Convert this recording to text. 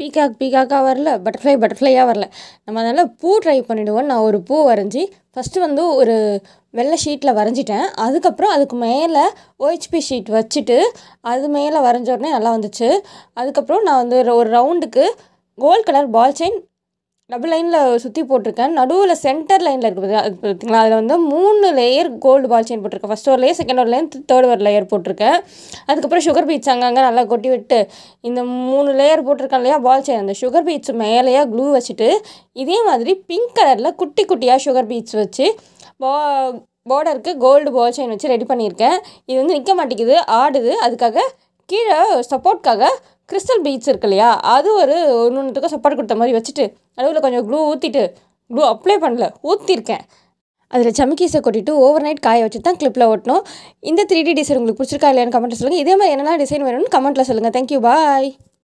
peacock பீகாக்காக வரல butterfly பட்டர்ஃப்ளையாக வரல நம்ம அதனால் பூ ட்ரை பண்ணிவிடுவோம் நான் ஒரு பூ வரைஞ்சி ஃபஸ்ட்டு வந்து ஒரு வெள்ளை ஷீட்டில் வரைஞ்சிட்டேன் அதுக்கப்புறம் அதுக்கு மேலே ஓஹெச்பி ஷீட் வச்சுட்டு அது மேலே வரைஞ்ச உடனே நல்லா வந்துச்சு அதுக்கப்புறம் நான் வந்து ஒரு ரவுண்டுக்கு gold colour ball chain double லைனில் சுற்றி போட்டிருக்கேன் நடுவில் சென்டர் லைனில் இருக்குது அது பார்த்திங்களா அதில் வந்து மூணு லேயர் கோல்டு பால் செயின் போட்டிருக்கேன் ஃபஸ்ட் ஒரு லேயர் செகண்ட் ஒரு லேயர் தேர்ட் ஒரு லேயர் போட்டிருக்கேன் அதுக்கப்புறம் சுகர் பீச் அங்கங்கே நல்லா கொட்டி விட்டு இந்த மூணு லேயர் போட்டிருக்கேன் இல்லையா பால் செயின் அந்த சுகர் பீச் மேலேயே க்ளூ வச்சுட்டு இதே மாதிரி பிங்க் கலரில் குட்டி குட்டியாக சுகர் பீச் வச்சு பா பார்டருக்கு கோல்டு பால் செயின் வச்சு ரெடி பண்ணியிருக்கேன் இது வந்து நிற்க மாட்டேங்குது ஆடுது அதுக்காக கீழே சப்போர்ட்காக கிறிஸ்டல் பீட்ஸ் இருக்கு இல்லையா அது ஒரு ஒன்று ஒன்றுத்துக்கும் சப்பாடு கொடுத்த மாதிரி வச்சுட்டு நடுவில் கொஞ்சம் க்ளூ ஊற்றிட்டு க்ளூ அப்ளை பண்ணல ஊற்றிருக்கேன் அதில் சமிக்கீஸை கொட்டிட்டு ஓவர் நைட் காய வச்சு தான் கிளிப்பில் ஓட்டணும் இந்த த்ரீ டி டிசைன் உங்களுக்கு பிடிச்சிருக்கா இல்லையான்னு கமெண்ட்டில் சொல்லுங்கள் இதே மாதிரி என்னென்ன டிசைன் வேணும்னு கமெண்ட்டில் சொல்லுங்கள் தேங்க்யூ பாய்